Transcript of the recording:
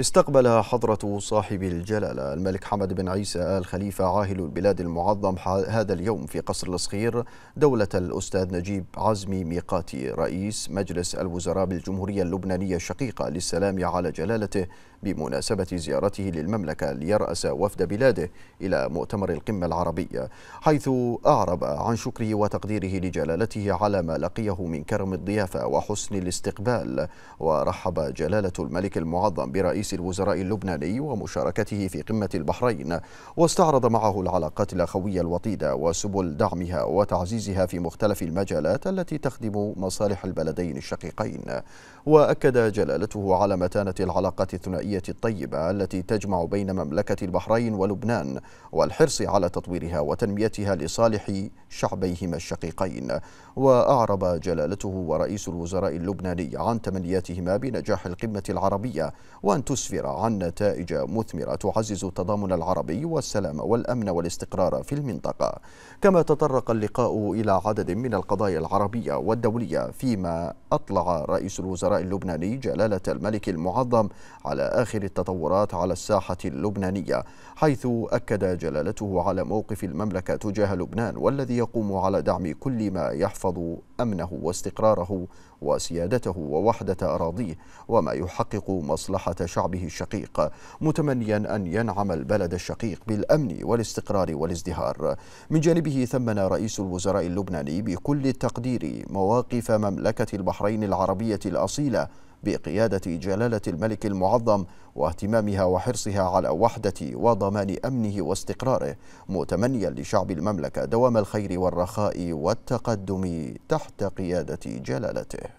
استقبلها حضرة صاحب الجلالة الملك حمد بن عيسى آل خليفة عاهل البلاد المعظم هذا اليوم في قصر الصخير دولة الأستاذ نجيب عزمي ميقاتي رئيس مجلس الوزراء بالجمهورية اللبنانية الشقيقة للسلام على جلالته بمناسبة زيارته للمملكة ليرأس وفد بلاده إلى مؤتمر القمة العربية حيث أعرب عن شكره وتقديره لجلالته على ما لقيه من كرم الضيافة وحسن الاستقبال ورحب جلالة الملك المعظم برئيس رئيس الوزراء اللبناني ومشاركته في قمة البحرين واستعرض معه العلاقات الأخوية الوطيدة وسبل دعمها وتعزيزها في مختلف المجالات التي تخدم مصالح البلدين الشقيقين وأكد جلالته على متانة العلاقات الثنائية الطيبة التي تجمع بين مملكة البحرين ولبنان والحرص على تطويرها وتنميتها لصالح شعبيهما الشقيقين وأعرب جلالته ورئيس الوزراء اللبناني عن تمنياتهما بنجاح القمة العربية وأن ليسفر عن نتائج مثمرة تعزز التضامن العربي والسلام والأمن والاستقرار في المنطقة كما تطرق اللقاء إلى عدد من القضايا العربية والدولية فيما أطلع رئيس الوزراء اللبناني جلالة الملك المعظم على آخر التطورات على الساحة اللبنانية حيث أكد جلالته على موقف المملكة تجاه لبنان والذي يقوم على دعم كل ما يحفظ أمنه واستقراره وسيادته ووحدة أراضيه وما يحقق مصلحة شعبه شعبه الشقيق متمنيا أن ينعم البلد الشقيق بالأمن والاستقرار والازدهار من جانبه ثمن رئيس الوزراء اللبناني بكل التقدير مواقف مملكة البحرين العربية الأصيلة بقيادة جلالة الملك المعظم واهتمامها وحرصها على وحدة وضمان أمنه واستقراره متمنيا لشعب المملكة دوام الخير والرخاء والتقدم تحت قيادة جلالته